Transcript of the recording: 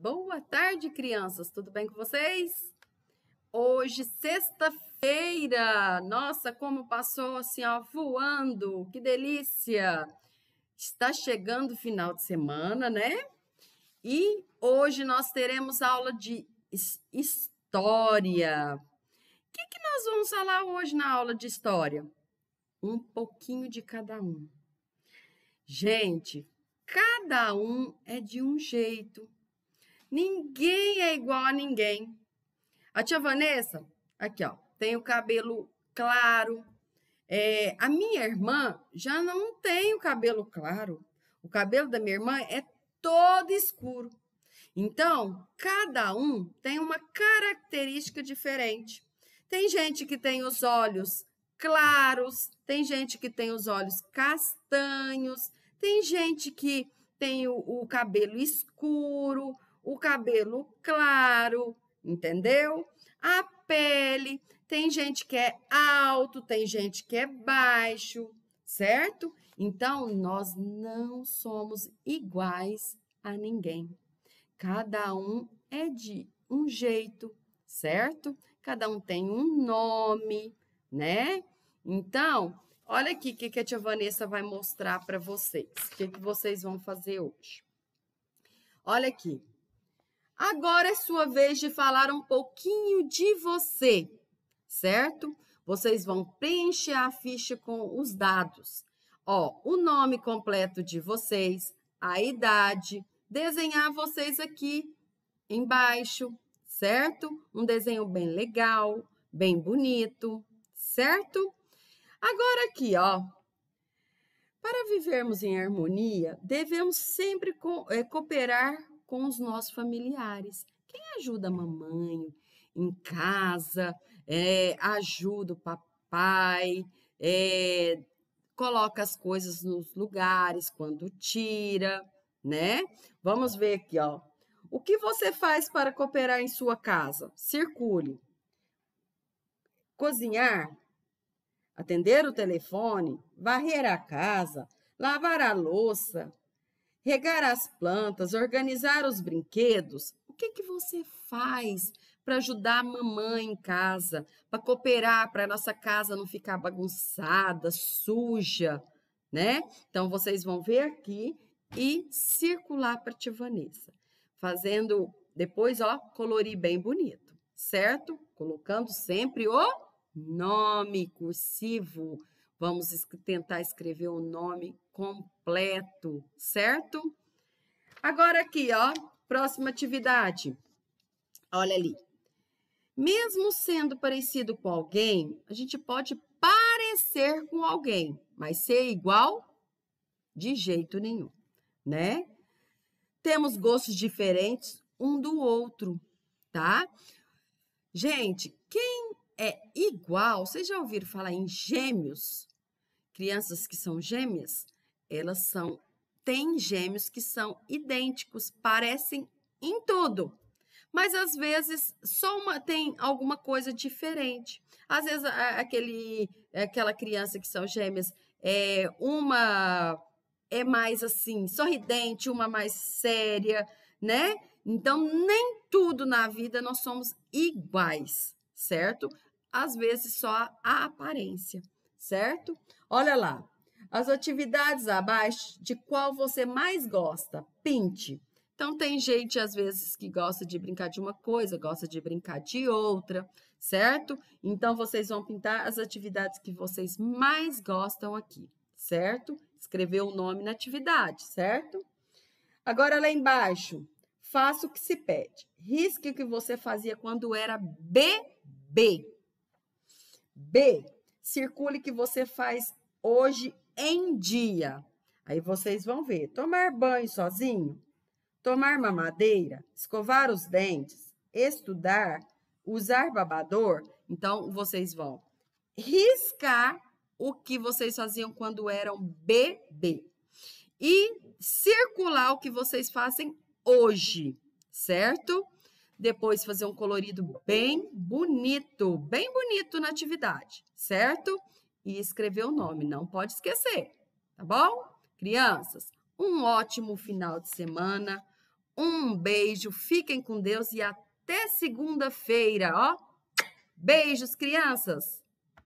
Boa tarde, crianças. Tudo bem com vocês? Hoje, sexta-feira. Nossa, como passou assim, ó, voando. Que delícia. Está chegando o final de semana, né? E hoje nós teremos aula de história. O que, que nós vamos falar hoje na aula de história? Um pouquinho de cada um. Gente, cada um é de um jeito. Ninguém é igual a ninguém. A tia Vanessa, aqui, ó, tem o cabelo claro. É, a minha irmã já não tem o cabelo claro. O cabelo da minha irmã é todo escuro. Então, cada um tem uma característica diferente. Tem gente que tem os olhos claros, tem gente que tem os olhos castanhos, tem gente que tem o, o cabelo escuro, o cabelo claro, entendeu? A pele, tem gente que é alto, tem gente que é baixo, certo? Então, nós não somos iguais a ninguém. Cada um é de um jeito, certo? Cada um tem um nome, né? Então, olha aqui o que, que a tia Vanessa vai mostrar para vocês. O que, que vocês vão fazer hoje? Olha aqui, Agora é sua vez de falar um pouquinho de você, certo? Vocês vão preencher a ficha com os dados. Ó, o nome completo de vocês, a idade, desenhar vocês aqui embaixo, certo? Um desenho bem legal, bem bonito, certo? Agora aqui, ó. Para vivermos em harmonia, devemos sempre co é, cooperar com os nossos familiares. Quem ajuda a mamãe em casa, é, ajuda o papai, é, coloca as coisas nos lugares quando tira, né? Vamos ver aqui, ó. O que você faz para cooperar em sua casa? Circule. Cozinhar, atender o telefone, varrer a casa, lavar a louça, regar as plantas, organizar os brinquedos, o que, que você faz para ajudar a mamãe em casa, para cooperar, para a nossa casa não ficar bagunçada, suja, né? Então, vocês vão ver aqui e circular para a tia Vanessa, fazendo depois, ó, colorir bem bonito, certo? Colocando sempre o nome cursivo, Vamos tentar escrever o nome completo, certo? Agora aqui, ó, próxima atividade. Olha ali. Mesmo sendo parecido com alguém, a gente pode parecer com alguém, mas ser igual de jeito nenhum, né? Temos gostos diferentes um do outro, tá? Gente, quem é igual. Vocês já ouviram falar em gêmeos? Crianças que são gêmeas, elas são têm gêmeos que são idênticos, parecem em tudo. Mas às vezes só uma tem alguma coisa diferente. Às vezes aquele aquela criança que são gêmeas é uma é mais assim, sorridente, uma mais séria, né? Então nem tudo na vida nós somos iguais certo? às vezes só a aparência, certo? Olha lá. As atividades abaixo de qual você mais gosta, pinte. Então, tem gente, às vezes, que gosta de brincar de uma coisa, gosta de brincar de outra, certo? Então, vocês vão pintar as atividades que vocês mais gostam aqui, certo? Escrever o nome na atividade, certo? Agora, lá embaixo, faça o que se pede. Risque o que você fazia quando era bebê. B, circule que você faz hoje em dia. Aí vocês vão ver: tomar banho sozinho, tomar mamadeira, escovar os dentes, estudar, usar babador. Então, vocês vão riscar o que vocês faziam quando eram bebê e circular o que vocês fazem hoje, certo? depois fazer um colorido bem bonito, bem bonito na atividade, certo? E escrever o nome, não pode esquecer, tá bom? Crianças, um ótimo final de semana, um beijo, fiquem com Deus e até segunda-feira, ó. Beijos, crianças!